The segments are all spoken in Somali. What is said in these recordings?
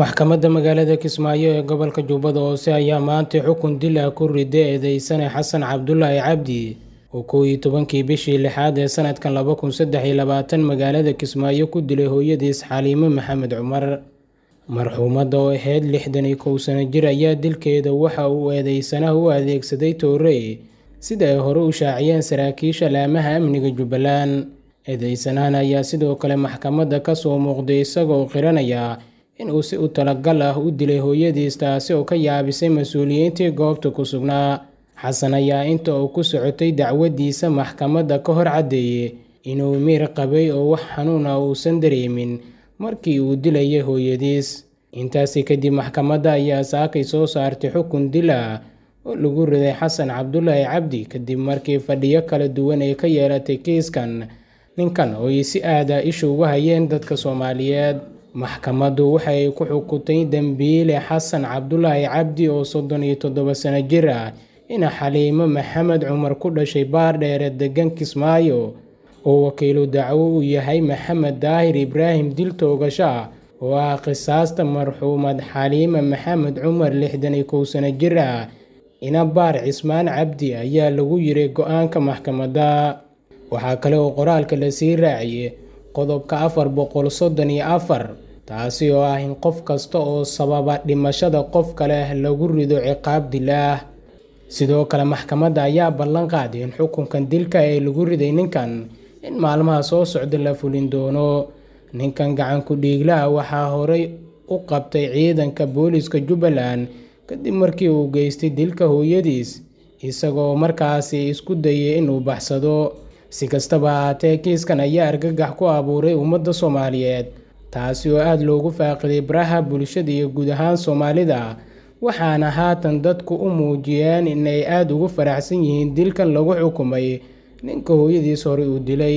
maxkamadda magaalada kismaayo ee gobolka jubbada hoose ayaa maanta xukun dil ah ku riday eedeysane xasan cabdulaahi cabdi oo kow iyo tobankii bishii lixaad ee sanadkan laba kun saddex iyo labaatan magaalada kismaayo ku dilay hooyadiis xaliime maxamed cumar marxuumadda oo ahayd lixdan iyo kow sano jir ayaa dilkeeda waxa uu eedeysanaha u adeegsaday toorey sida ay hore u shaaciyeen saraakiisha laamaha amniga jubbaland eedeysanahana ayaa sidoo kale maxkamadda ka soo muuqday isagoo qiranaya in uu si u talagal ah u dilay hooyadiis taasi oo ka yaabisay mas-uuliyiintii goobta ku sugnaa xasan ayaa inta uu ku socotay dacwadiisa maxkamadda ka hor caddeeyey inuu miir qabay oo wax xanuun uusan dareemin markii uu dilayay hooyadiis intaasi kadib maxkamadda ayaa saakay soo saartay xukun dila oo lagu riday xasan cabdulaahi cabdi kadib markii fadhiyo kala duwan ay ka yeelatay kiiskan ninkan oo ay si aada ah isha uga hayeen dadka soomaaliyeed maxkamaddu waxay ku xukutay dembiile xasan cabdulaahi cabdi oo soddon iyo toddoba sano jir ah in xaliimo maxamed cumar ku dhashay baardheere deggan kismaayo oo wakiilu dacwo u yahay maxamed daahir ibraahim diltoogasha oo ah qisaasta marxuumad xaliima maxamed cumar lixdan iyo kow sano jir ah ina baar cismaan cabdi ayaa lagu yiray go-aanka maxkamadda waxaa kale oo qoraalka la sii raaciyey qodobka afar boqol soddon iyo afar taasi oo ah in qof kasta oo sababa dhimashada qof kale lagu rido ciqaab dilaah sidoo kale maxkamadda ayaa ballan qaaday in xukunkan dilka ee lagu riday ninkan in maalmaha soo socda la fulin doono ninkan gacanku dhiiglaha waxaa horay u qabtay ciidanka booliska jubbaland kadib markii uu geystay dilka hooyadiis isagoo markaasi isku dayay inuu baxsado si kastaba ahaatee kiiskan ayaa argagax ku abuuray ummadda soomaaliyeed taasi oo aada loogu faaqiday baraha bulshada iyo guud ahaan soomaalida waxaana haatan dadku u muujiyeen inay aada ugu faraxsan yihiin dilkan lagu xukumay ninka hooyadiis hore uu dilay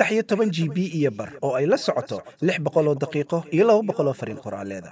saddex iyo toban g b iyo bar oo ay la socoto lix boqol daqiiqo iyo laba boqol oo fariin qoraaleeda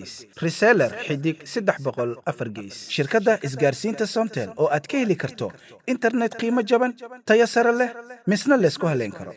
gees reseller xidig gees shirkadda isgaarsiinta somtel oo aad ka heli karto internet qiimo jaban tayo sare leh misna laysku haleen karo